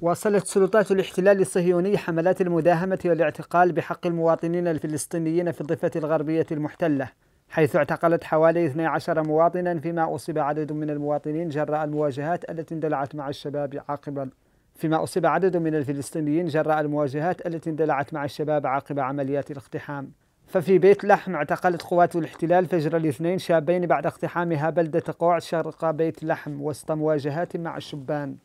واصلت سلطات الاحتلال الصهيوني حملات المداهمة والاعتقال بحق المواطنين الفلسطينيين في الضفة الغربية المحتلة حيث اعتقلت حوالي 12 مواطنا فيما أصيب عدد من المواطنين جراء المواجهات التي اندلعت مع الشباب عقب فيما أصيب عدد من الفلسطينيين جراء المواجهات التي اندلعت مع الشباب عقب عمليات الاقتحام ففي بيت لحم اعتقلت قوات الاحتلال فجر الاثنين شابين بعد اقتحامها بلدة قوع شرق بيت لحم وسط مواجهات مع الشبان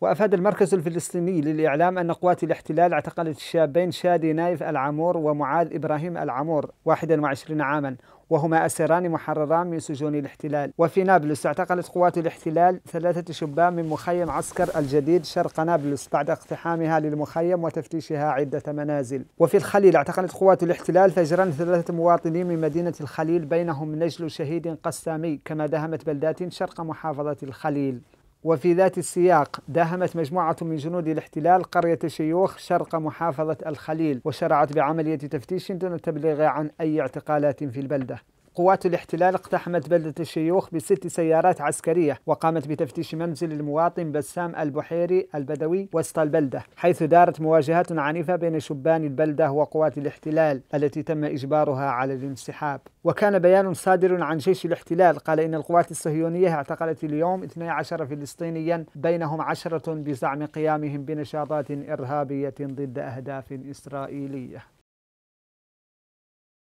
وأفاد المركز الفلسطيني للإعلام أن قوات الاحتلال اعتقلت الشابين شادي نايف العمور ومعاذ إبراهيم العمور 21 عاما وهما أسيران محرران من سجون الاحتلال وفي نابلس اعتقلت قوات الاحتلال ثلاثة شبان من مخيم عسكر الجديد شرق نابلس بعد اقتحامها للمخيم وتفتيشها عدة منازل وفي الخليل اعتقلت قوات الاحتلال فجران ثلاثة مواطنين من مدينة الخليل بينهم نجل شهيد قسامي كما دهمت بلدات شرق محافظة الخليل وفي ذات السياق داهمت مجموعة من جنود الاحتلال قرية شيوخ شرق محافظة الخليل وشرعت بعملية تفتيش دون التبليغ عن أي اعتقالات في البلدة قوات الاحتلال اقتحمت بلدة الشيوخ بست سيارات عسكرية وقامت بتفتيش منزل المواطن بسام البحيري البدوي وسط البلدة حيث دارت مواجهات عنيفة بين شبان البلدة وقوات الاحتلال التي تم إجبارها على الانسحاب وكان بيان صادر عن جيش الاحتلال قال إن القوات الصهيونية اعتقلت اليوم 12 فلسطينيا بينهم عشرة بزعم قيامهم بنشاطات إرهابية ضد أهداف إسرائيلية